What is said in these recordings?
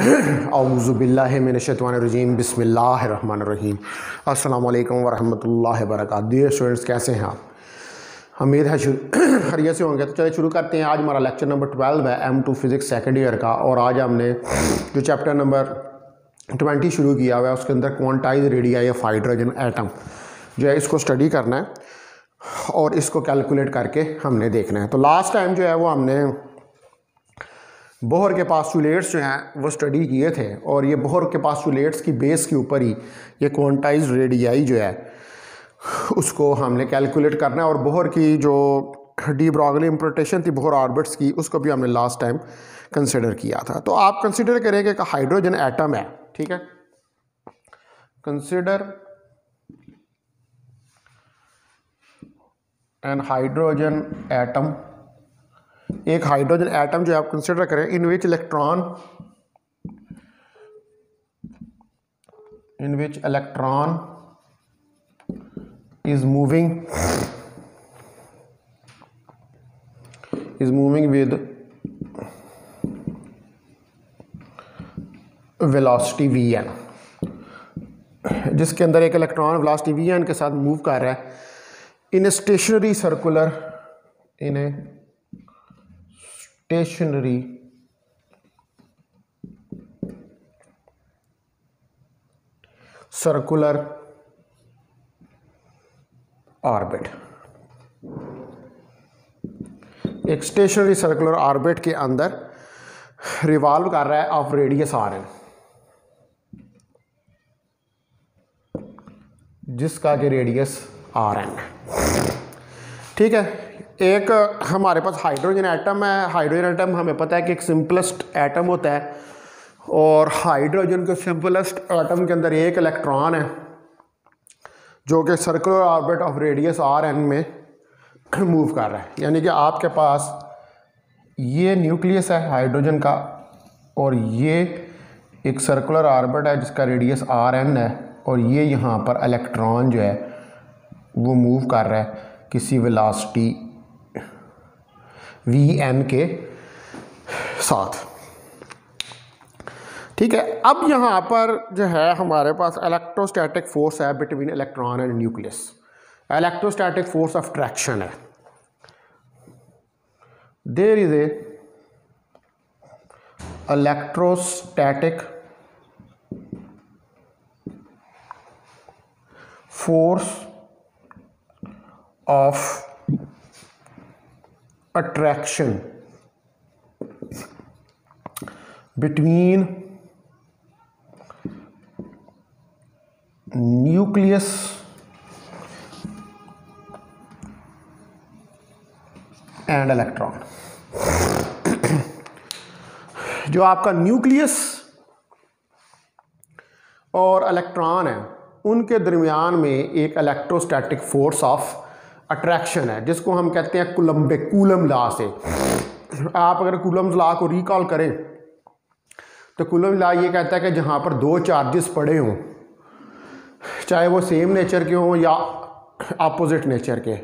आउज़बिल्लिनशतवानरजीम बसमीम अल्लाम वरहमल वर्क डियर स्टूडेंट्स कैसे हैं आप हमीर है हरिया से होंगे तो चलिए शुरू करते हैं आज हमारा लेक्चर नंबर ट्वेल्व है M two physics second year का और आज हमने जो चैप्टर नंबर ट्वेंटी शुरू किया हुआ है उसके अंदर क्वांटाइज रेडिया या हाइड्रोजन एटम जो है इसको स्टडी करना है और इसको कैलकुलेट करके हमने देखना है तो लास्ट टाइम जो है वो हमने बोहर के पास्टूलेट्स जो हैं वो स्टडी किए थे और ये बोहर के पास्टूलेट्स की बेस के ऊपर ही ये क्वांटाइज रेडियाई जो है उसको हमने कैलकुलेट करना है और बोहर की जो डी ब्रॉगली इम्प्रोटेशन थी बोहर ऑर्बिट्स की उसको भी हमने लास्ट टाइम कंसिडर किया था तो आप कंसिडर करें कि हाइड्रोजन ऐटम है ठीक है कंसिडर एन हाइड्रोजन एटम एक हाइड्रोजन एटम जो आप कंसिडर करें in which electron which electron is moving is moving with velocity V N जिसके अंदर एक इलेक्ट्रॉन वेलोसिटी एन के साथ मूव कर रहा है in a stationary circular in a stationary circular orbit एक स्टेशनरी सर्कुलर ऑर्बिट के अंदर रिवॉल्व कर रहा है ऑफ रेडियस आर एन जिसका कि रेडियस आर एन ठीक है एक हमारे पास हाइड्रोजन एटम है हाइड्रोजन एटम हमें पता है कि एक सिंपलेस्ट एटम होता है और हाइड्रोजन के सिंपलेस्ट एटम के अंदर एक इलेक्ट्रॉन है जो कि circular orbit of radius R N में मूव कर रहा है यानी कि आपके पास ये न्यूक्लियस है हाइड्रोजन का और ये एक सर्कुलर ऑर्बिट है जिसका रेडियस आर एन है और ये यहाँ पर इलेक्ट्रॉन जो है वो मूव कर रहा है किसी वेलासिटी वी एम के साथ ठीक है अब यहाँ पर जो है हमारे पास इलेक्ट्रोस्टैटिक फोर्स है between electron and nucleus electrostatic force of traction है there is a force of attraction between nucleus and electron जो आपका न्यूक्लियस और इलेक्ट्रॉन है उनके दरमियान में एक इलेक्ट्रोस्टैटिक फोर्स ऑफ अट्रैक्शन है जिसको हम कहते हैं कुलम्बे कूलम ला से आप अगर कुलम ला को रिकॉल करें तो कुलम ला ये कहता है कि जहाँ पर दो चार्जेस पड़े हों चाहे वो सेम नेचर के हों या अपोजिट नेचर के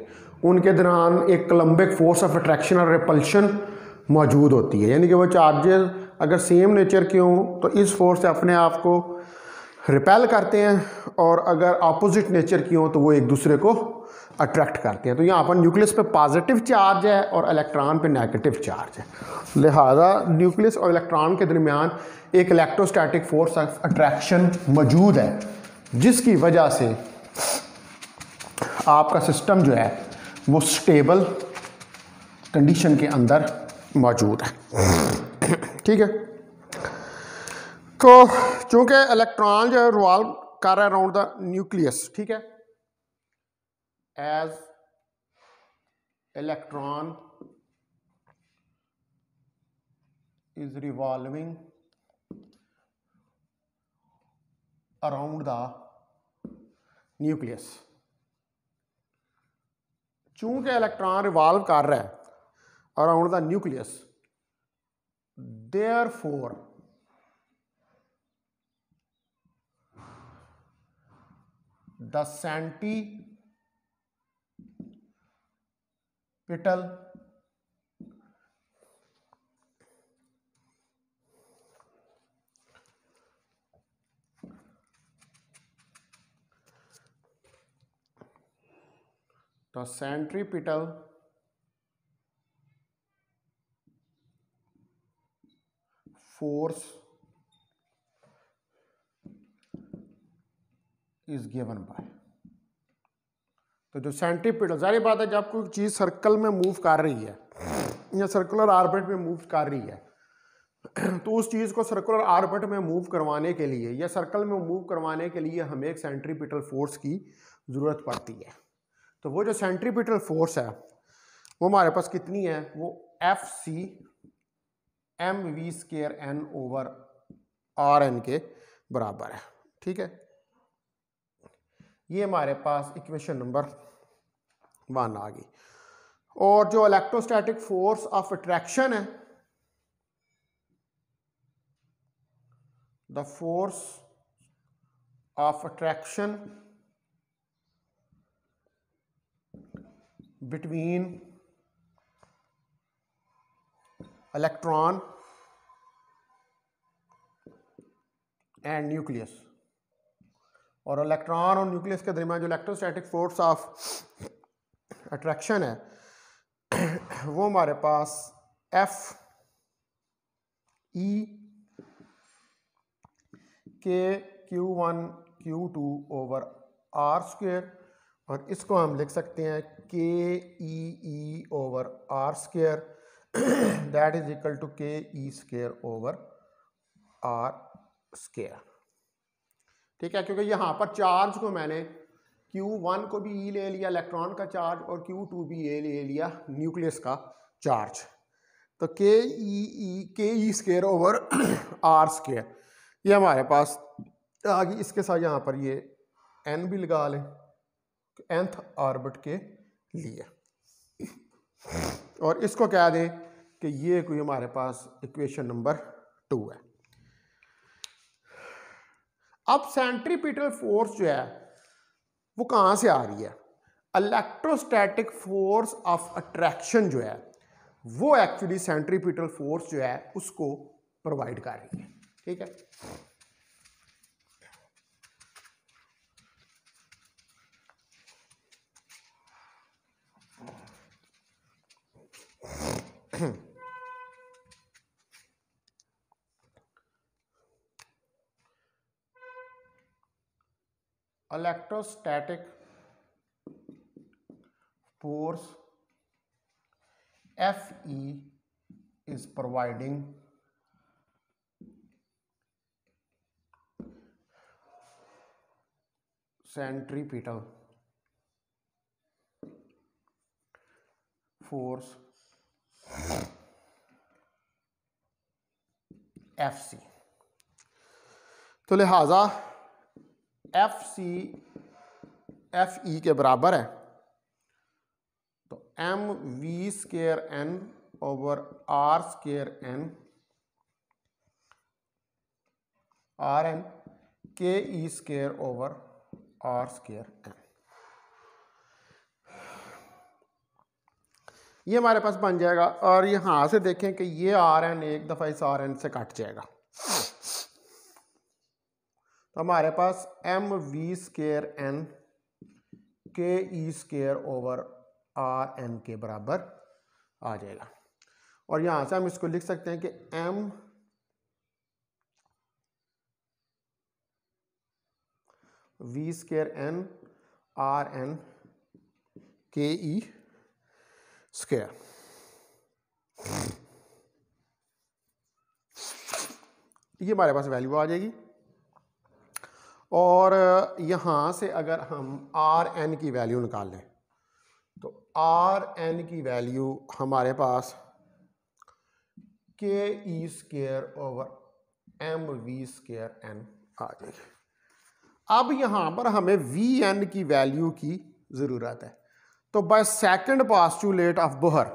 उनके दौरान एक कलम्बिक फोर्स ऑफ अट्रैक्शन और रिपल्शन मौजूद होती है यानी कि वो चार्जेस अगर सेम नेचर के हों तो इस फोर्स से अपने आप को रिपेल करते हैं और अगर अपोजिट नेचर की हों तो वो एक दूसरे को अट्रैक्ट करते हैं तो यहाँ पर न्यूक्लियस पे पॉजिटिव चार्ज है और इलेक्ट्रॉन पे नेगेटिव चार्ज है लिहाजा न्यूक्लियस और इलेक्ट्रॉन के दरमियान एक इलेक्ट्रोस्टैटिक फोर्स ऑफ अट्रैक्शन मौजूद है जिसकी वजह से आपका सिस्टम जो है वो स्टेबल कंडीशन के अंदर मौजूद है ठीक है तो चूंकि इलेक्ट्रॉन जो है रिवॉल्व कर रहा है अराउंड द न्यूक्लियस ठीक है as electron is revolving around the nucleus चूंकि इलेक्ट्रॉन रिवॉल्व कर रहा है around the nucleus there for the centripetal तो पिटल फोर्स इज गिवन बाय तो जो सेंट्रीपिटल जारी बात है जब कोई चीज़ सर्कल में मूव कर रही है या सर्कुलर आर्बिट में मूव कर रही है तो उस चीज़ को सर्कुलर आर्बिट में मूव करवाने के लिए या सर्कल में मूव करवाने के लिए हमें एक सेंट्रीपिटल फोर्स की ज़रूरत पड़ती है तो वो जो सेंट्रीपिटल फोर्स है वो हमारे पास कितनी है वो F C M V square n over r n के बराबर है ठीक है ये हमारे पास इक्वेशन नंबर वन आ गई और जो इलेक्ट्रोस्टैटिक फोर्स ऑफ अट्रैक्शन है the force of attraction between electron and nucleus और इलेक्ट्रॉन और न्यूक्लियस के दरमियान जो इलेक्ट्रोस्टैटिक फोर्स ऑफ अट्रैक्शन है वो हमारे पास F E K q one q two over r square और इसको हम लिख सकते हैं K e e over r square that is equal to K e square over r square ठीक है क्योंकि यहाँ पर चार्ज को मैंने Q1 को भी E ले लिया इलेक्ट्रॉन का चार्ज और Q2 भी ए ले लिया न्यूक्लियस का चार्ज तो के e e K e square over r square ये हमारे पास आगे इसके साथ यहाँ पर ये एन भी लगा लें एंथ ऑर्बिट के लिए और इसको कह दें कि ये कोई हमारे पास इक्वेशन नंबर टू है अब सेंट्रीपिटल फोर्स जो है वो कहाँ से आ रही है इलेक्ट्रोस्टैटिक फोर्स ऑफ अट्रैक्शन जो है वो एक्चुअली सेंट्रीपिटल फोर्स जो है उसको प्रोवाइड कर रही है ठीक है हम्म electrostatic force F E is providing centripetal force F C तो लिहाजा एफ सी एफ ई के बराबर है तो M V square n over r square n r n K e square over r square n ये हमारे पास बन जाएगा और यहां से देखें कि ये आर एन एक दफ़ा इस आर एन से कट जाएगा तो हमारे पास M V square n K e square over r n के बराबर आ जाएगा और यहां से हम इसको लिख सकते हैं कि M V square n r n K e square ये हमारे पास वैल्यू आ जाएगी और यहाँ से अगर हम आर एन की वैल्यू निकाल लें तो आर एन की वैल्यू हमारे पास K e square over M V square n आ जाएगी अब यहाँ पर हमें वी एन की वैल्यू की ज़रूरत है तो by second postulate of Bohr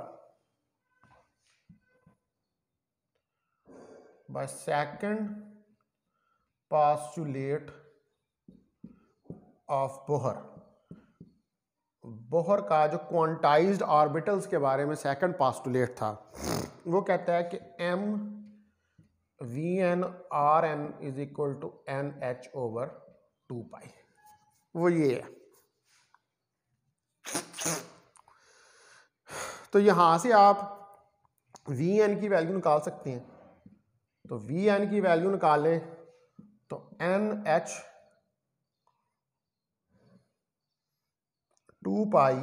by second postulate of Bohr Bohr का जो क्वांटाइज्ड ऑर्बिटल्स के बारे में सेकंड पास्टुलेट था वो कहता है कि M V n r n is equal to n h over two pi वो ये है तो यहां से आप वी एन की वैल्यू निकाल सकते हैं तो वी एन की वैल्यू निकालें तो n h two pi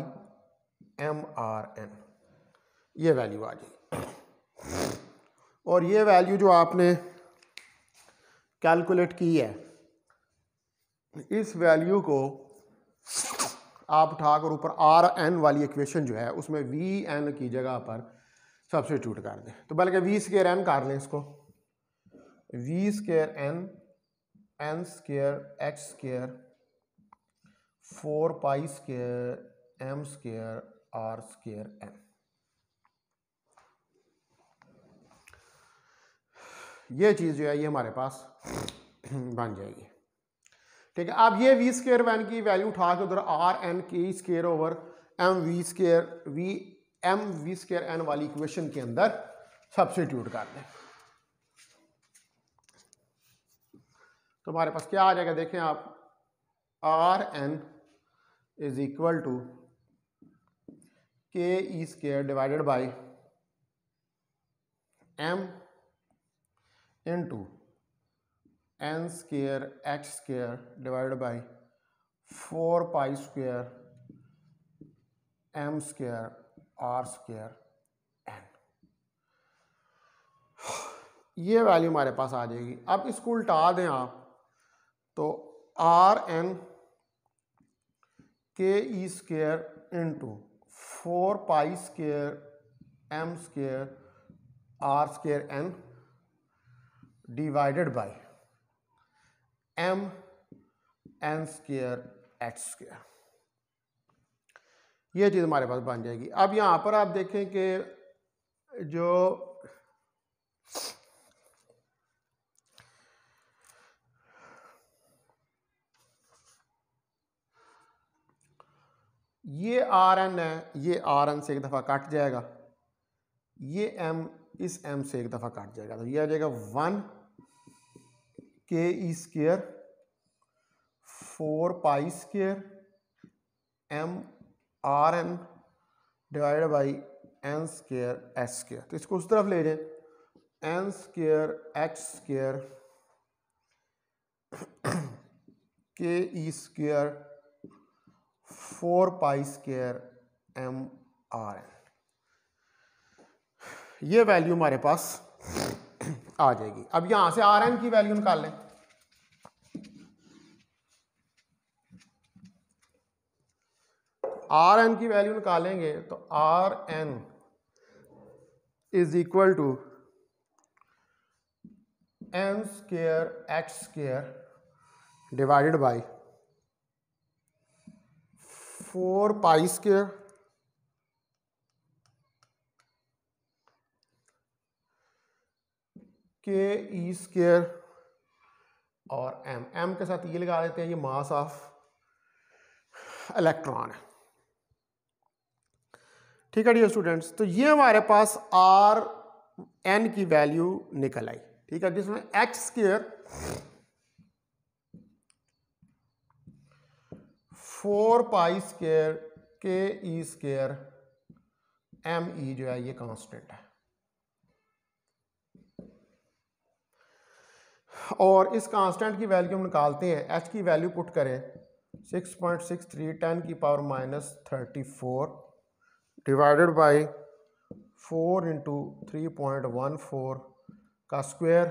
M r n ये वैल्यू आ जाएगी और ये वैल्यू जो आपने कैलकुलेट की है इस वैल्यू को आप उठाकर ऊपर आर एन वाली इक्वेशन जो है उसमें वी एन की जगह पर सब्सिट्यूट कर दें तो बल्कि वी स्केयर एन कर लें इसको V square n n square x square four pi square M square r square M ये चीज़ जो है ये हमारे पास बन जाएगी ठीक है अब ये वी स्केयर वैन की वैल्यू उठा के उधर r n K square over M V square V M V square n वाली इक्वेशन के अंदर सब्सिट्यूट कर दें तो हमारे पास क्या आ जाएगा देखें आप r n is equal to K e square divided by M two n square h square divided by four pi square M square r square n ये वैल्यू हमारे पास आ जाएगी अब इसको उल्टा दें आप तो r n K e square into four pi square M square r square n divided by M n square h square ये चीज़ हमारे पास बन जाएगी अब यहाँ पर आप देखें कि जो ये आर एन है ये आर एन से एक दफ़ा काट जाएगा ये एम इस एम से एक दफ़ा काट जाएगा तो ये आ जाएगा one K e square four pi square M r n divide by n square h square तो इसको उस तरफ ले जाएं N square h square K e square four pi square M r n ये वैल्यू हमारे पास आ जाएगी अब यहां से आर एन की वैल्यू निकाल लें आर एन की वैल्यू निकालेंगे तो r n is equal to n square x square divided by four pi square K e square और एम एम के साथ ये लगा देते हैं ये मास ऑफ इलेक्ट्रॉन है ठीक है डियर स्टूडेंट्स तो ये हमारे पास आर एन की वैल्यू निकल आई ठीक है जिसमें x square four pi square K e square M E जो है ये कांस्टेंट है और इस कांस्टेंट की वैल्यू हम निकालते हैं एच की वैल्यू पुट करें six point six three ten की power minus thirty four divided by four into three point one four का स्क्वायर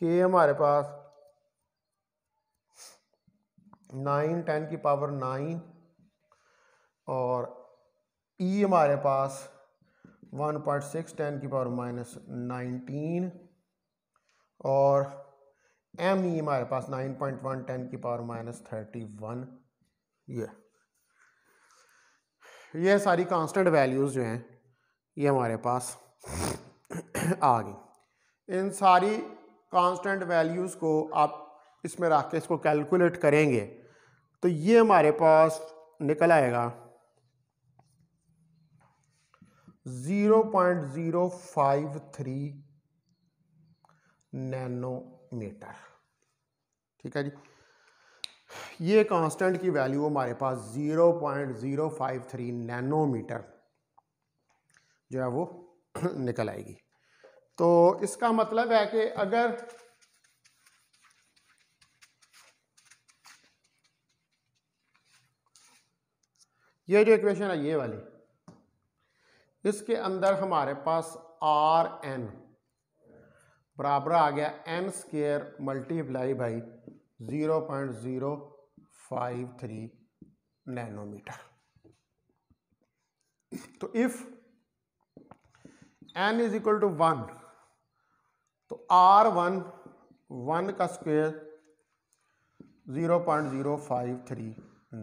के हमारे पास नाइन टेन की पावर नाइन और ई e हमारे पास वन पॉइंट सिक्स टेन की पावर माइनस नाइनटीन और एम ई e हमारे पास नाइन पॉइंट वन टेन की पावर माइनस थर्टी वन ये ये सारी कांस्टेंट वैल्यूज़ जो हैं ये हमारे पास आ गई इन सारी कांस्टेंट वैल्यूज़ को आप इसमें रख के इसको कैलकुलेट करेंगे तो ये हमारे पास निकल आएगा zero point zero five three nanometre ठीक है जी ये कांस्टेंट की वैल्यू हमारे पास zero point zero five three nanometre जो है वो निकल आएगी तो इसका मतलब है कि अगर ये जो इक्वेशन है ये वाली इसके अंदर हमारे पास आर एन बराबर आ गया n square multiply by zero point zero five three nanometre तो if n is equal to one तो आर वन वन का square zero point zero five three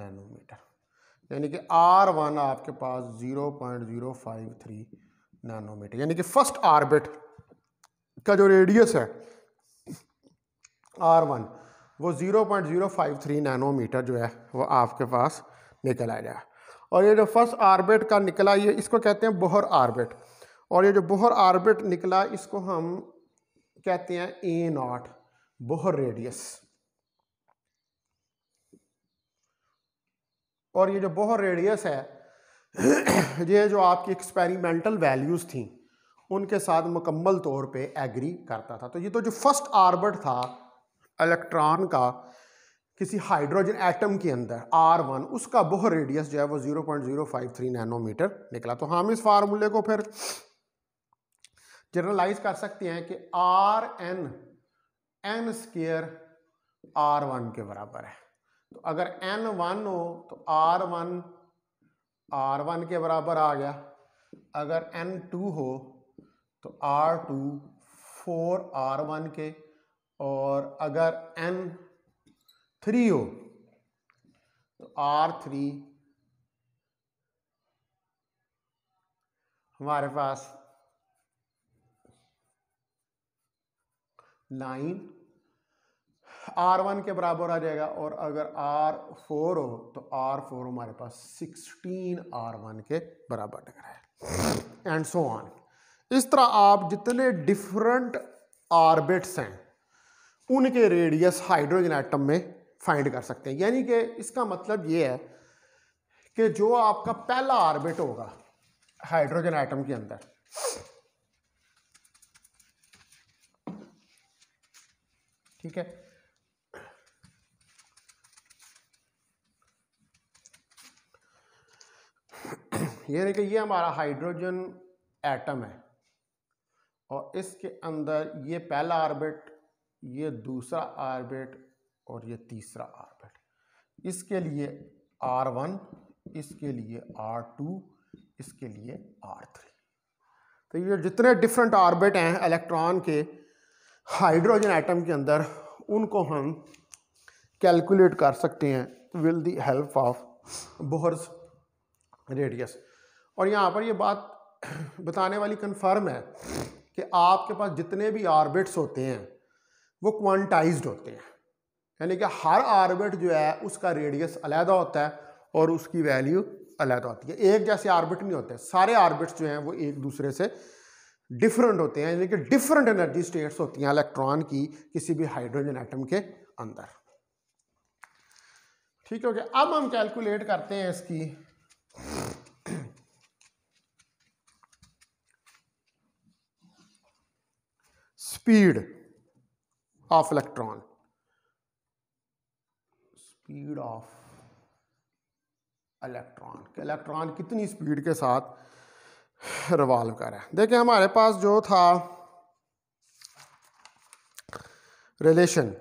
nanometre यानी कि आर वन आपके पास zero point zero five three nanometre यानी कि first orbit का जो रेडियस है आर वन वो zero point zero five three nanometre जो है वो आपके पास निकल आ गया और ये जो फर्स्ट आर्बिट का निकला ये इसको कहते हैं बोहर आर्बिट और ये जो बोहर आर्बिट निकला इसको हम कहते हैं ए नॉट बोहर रेडियस और ये जो बोहर रेडियस है ये जो आपकी एक्सपेरिमेंटल वैल्यूज़ थी उनके साथ मुकम्मल तौर पे एग्री करता था तो ये तो जो फर्स्ट आर्बट था इलेक्ट्रॉन का किसी हाइड्रोजन एटम के अंदर आर वन उसका बोहर रेडियस जो है वो zero point zero five three nanometre निकला तो हम इस फार्मूले को फिर जनरलाइज कर सकते हैं कि r n n square r one के बराबर है तो अगर एन वन हो तो आर वन आर वन के बराबर आ गया अगर एन टू हो तो r two four r one के और अगर एन थ्री हो तो आर थ्री हमारे पास नाइन आर वन के बराबर आ जाएगा और अगर आर फोर हो तो आर फोर हमारे पास सिक्सटीन आर वन के बराबर है एंड सो ऑन इस तरह आप जितने डिफरेंट आर्बिट्स हैं उनके रेडियस हाइड्रोजन आइटम में फाइंड कर सकते हैं यानी कि इसका मतलब ये है कि जो आपका पहला आर्बिट होगा हाइड्रोजन आइटम के अंदर ठीक है ये देखिए ये हमारा हाइड्रोजन एटम है और इसके अंदर ये पहला आर्बिट ये दूसरा आर्बिट और ये तीसरा आर्बिट इसके लिए आर वन इसके लिए आर टू इसके लिए आर थ्री तो ये जितने डिफरेंट आर्बिट हैं इलेक्ट्रॉन के हाइड्रोजन एटम के अंदर उनको हम कैलकुलेट कर सकते हैं with the help of Bohr's radius और यहाँ पर ये बात बताने वाली कन्फर्म है कि आपके पास जितने भी आर्बिट्स होते हैं वो क्वांटाइज्ड होते हैं यानी कि हर आर्बिट जो है उसका रेडियस अलहदा होता है और उसकी वैल्यू अलहदा होती है एक जैसे आर्बिट नहीं होते सारे आर्बिट्स जो हैं वो एक दूसरे से डिफरेंट होते हैं यानी कि डिफरेंट एनर्जी स्टेट्स होती हैं इलेक्ट्रॉन की किसी भी हाइड्रोजन एटम के अंदर ठीक हो गया अब हम कैलकुलेट करते हैं इसकी speed of electron speed of electron कि इलेक्ट्रॉन कितनी स्पीड के साथ रिवॉल्व कर रहा है देखिए हमारे पास जो था रिलेशन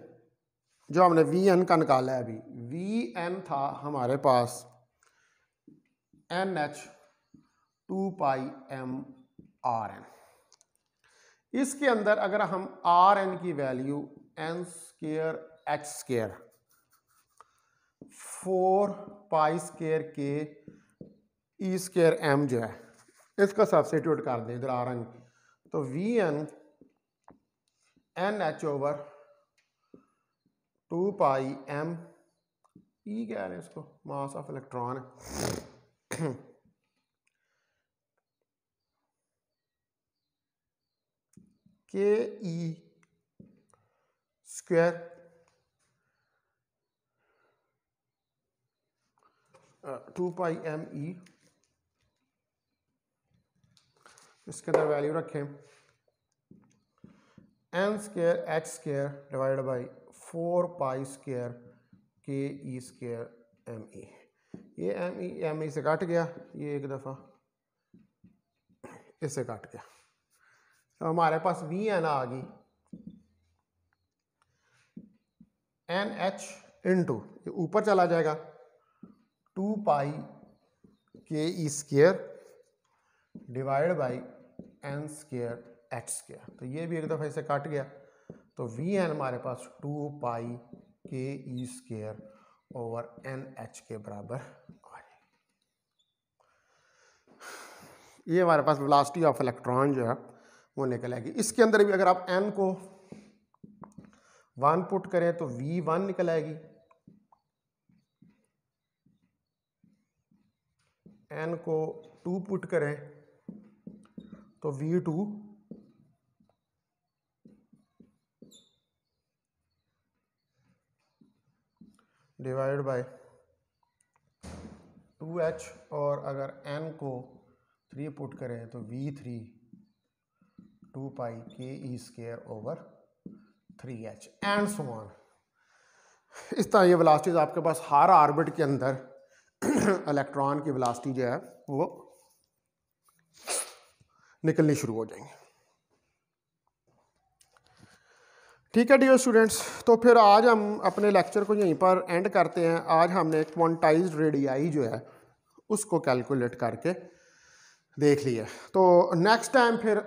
जो हमने वी एन का निकाला है अभी वी एन था हमारे पास n h two pi M r n इसके अंदर अगर हम आर एन की value n square h square four pi square K e square M जो है इसका सब्सिट्यूट कर दें इधर आर एन तो V n n h over two pi M E कह रहे हैं इसको mass of electron K e square two pi M E इसके अंदर वैल्यू रखें n square h square divide by four pi square K e square M E ये M E M E से काट गया ये एक दफ़ा इससे काट गया तो हमारे पास वी एन आ गई एन एच इंटू ऊपर चला जाएगा two pi K e square divide by n square h square तो ये भी एक दफ़ा इसे काट गया तो वी एन हमारे पास two pi K e square over n h के बराबर आ जाएगा ये हमारे पास वेलोसिटी ऑफ इलेक्ट्रॉन जो है वो निकल आएगी इसके अंदर भी अगर आप एन को वन पुट करें तो वी वन निकल आएगी एन को टू पुट करें तो V two divide by two h और अगर एन को थ्री पुट करें तो we three two pi K e square over three h and so on इस तरह ये वेलासिटीज़ आपके पास हर आर्बिट के अंदर इलेक्ट्रॉन की वेलासिटी जो है वो निकलनी शुरू हो जाएंगी ठीक है डियर स्टूडेंट्स तो फिर आज हम अपने लेक्चर को यहीं पर एंड करते हैं आज हमने क्वांटाइज्ड रेडियाई जो है उसको कैलकुलेट करके देख लिए तो नेक्स्ट टाइम फिर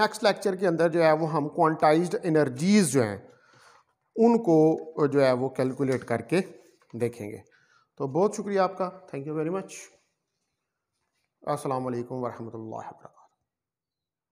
नेक्स्ट लेक्चर के अंदर जो है वो हम क्वांटाइज्ड एनर्जीज़ जो हैं उनको जो है वो कैलकुलेट करके देखेंगे तो बहुत शुक्रिया आपका थैंक यू वेरी मच अस्सलाम वालेकुम वरहमतुल्लाहि वबरकातुहू